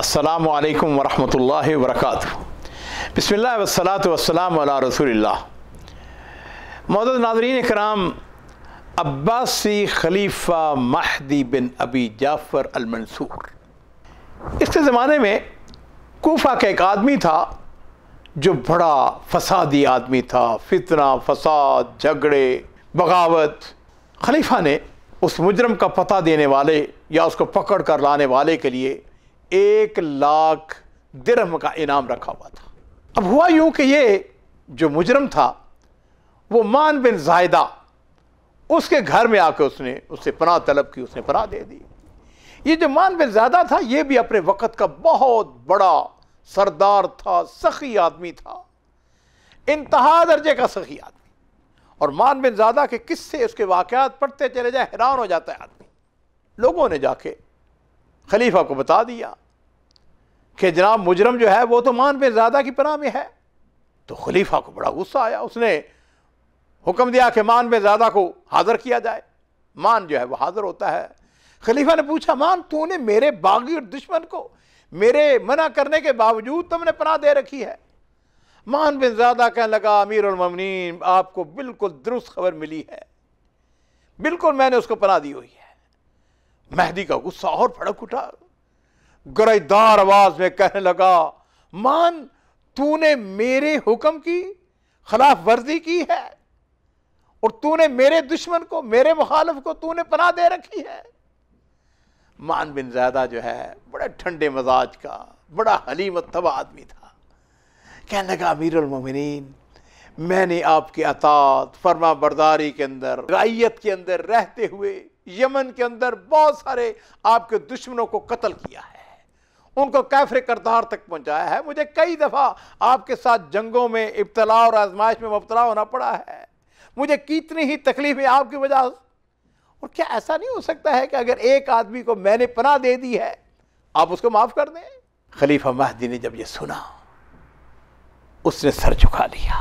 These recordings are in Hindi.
अल्लाम वरहमल वर्क बसमिल्ल वसलात वसलाम रसोल्ला मदद नाजरीन कराम अब्बासी खलीफा महदी बिन अबी जाफ़र अलमनसूर इसके ज़माने में कोफा का एक आदमी था जो बड़ा फसादी आदमी था फितना फसाद झगड़े बगावत खलीफा ने उस मुजरम का पता देने वाले या उसको पकड़ कर लाने वाले के लिए एक लाख दिरहम का इनाम रखा हुआ था अब हुआ यूं कि ये जो मुजरम था वो मान बिन जायदा उसके घर में आकर उसने उससे पना तलब की उसने पनाह दे दी ये जो मान बिन जायदा था ये भी अपने वक़्त का बहुत बड़ा सरदार था सखी आदमी था इंतहा दर्जे का सखी आदमी और मान बिन ज्यादा के किस्से उसके वाकयात पढ़ते चले जाए हैरान हो जाता है आदमी लोगों ने जाके खलीफा को बता दिया कि जनाब मुजरम जो है वो तो मान बेजादा की पनाह में है तो खलीफा को बड़ा गुस्सा आया उसने हुक्म दिया कि मान बेजादा को हाजिर किया जाए मान जो है वो हाजिर होता है खलीफा ने पूछा मान तूने मेरे बागी और दुश्मन को मेरे मना करने के बावजूद तुमने पनाह दे रखी है मान बिन ज़्यादा कहने लगा अमीर उलमनिन आपको बिल्कुल दुरुस्त खबर मिली है बिल्कुल मैंने उसको पनाह दी हुई है मेहदी का गुस्सा और भड़क उठा गरजदार आवाज में कहने लगा मान तूने मेरे हुक्म की खिलाफ वर्जी की है और तूने मेरे दुश्मन को मेरे मुखालफ को तूने पना दे रखी है मान बिन ज्यादा जो है बड़े ठंडे मजाज का बड़ा हली तब आदमी था कहने लगा अमीर उलमिन मैंने आपके अतात फर्मा बरदारी के अंदर राइत के अंदर रहते हुए यमन के अंदर बहुत सारे आपके दुश्मनों को कत्ल किया है उनको कैफरे करतार तक पहुंचाया है मुझे कई दफ़ा आपके साथ जंगों में इब्तला और आजमाइश में मुबतला होना पड़ा है मुझे कितनी ही तकलीफें आपकी वजह और क्या ऐसा नहीं हो सकता है कि अगर एक आदमी को मैंने पनाह दे दी है आप उसको माफ़ कर दें खलीफा महदी ने जब यह सुना उसने सर झुका लिया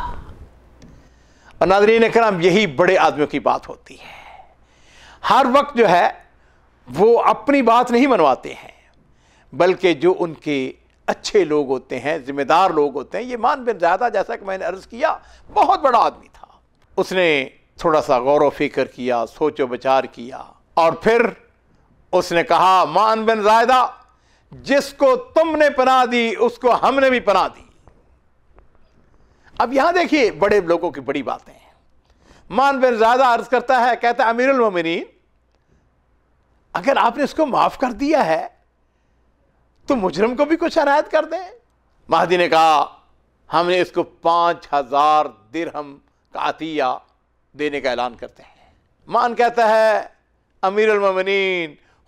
और ने कराम यही बड़े आदमियों की बात होती है हर वक्त जो है वो अपनी बात नहीं मनवाते हैं बल्कि जो उनके अच्छे लोग होते हैं ज़िम्मेदार लोग होते हैं ये मान बिन ज़्यादा जैसा कि मैंने अर्ज़ किया बहुत बड़ा आदमी था उसने थोड़ा सा गौर वफिक्र किया सोचो विचार किया और फिर उसने कहा मान बिन ज़ायदा जिसको तुमने पना दी उसको हमने भी पना दी अब यहां देखिए बड़े लोगों की बड़ी बातें हैं मान बिन ज्यादा अर्ज करता है कहता है अमीर उमिन अगर आपने इसको माफ कर दिया है तो मुजरम को भी कुछ अनायत कर दें महदी ने कहा हमने इसको पाँच हजार दिरहम का अतिया देने का ऐलान करते हैं मान कहता है अमीर उमिन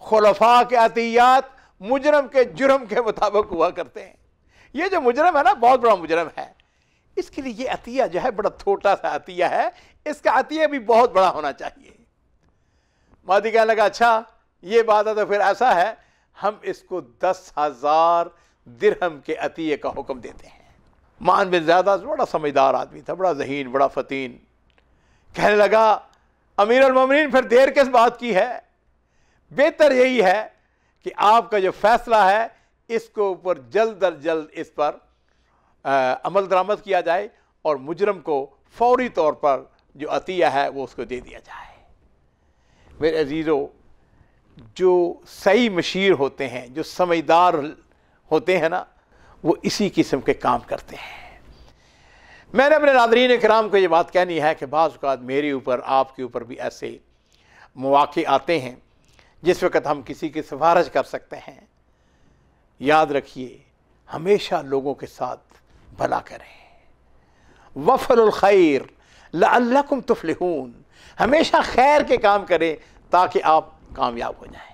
खलफा के अतियात मुजरम के जुर्म के मुताबिक हुआ करते हैं ये जो मुजरम है ना बहुत बड़ा मुजरम है इसके लिए ये अतिया जो है बड़ा छोटा सा अतिया है इसका अतिया भी बहुत बड़ा होना चाहिए मादी कहने लगा अच्छा ये बात है तो फिर ऐसा है हम इसको दस हजार दिरहम के अतिये का हुक्म देते हैं मान बिन ज्यादा बड़ा समझदार आदमी था बड़ा जहीन बड़ा फतीन कहने लगा अमीर उलमन फिर देर किस बात की है बेहतर यही है कि आपका जो फैसला है इसको ऊपर जल्द अज जल्द इस पर अमल दरामद किया जाए और मुजरम को फौरी तौर पर जो अतिया है वो उसको दे दिया जाए मेरे अजीज़ो जो सही मशीर होते हैं जो समझदार होते हैं ना वो इसी किस्म के काम करते हैं मैंने अपने नादरीन कराम को ये बात कहनी है कि बाज़ात मेरे ऊपर आपके ऊपर भी ऐसे मौाक़े आते हैं जिस वक़्त हम किसी की सिफारिश कर सकते हैं याद रखिए हमेशा लोगों के साथ भला करें वफ़लखैर लकुम तुफलहून हमेशा खैर के काम करें ताकि आप कामयाब हो जाएं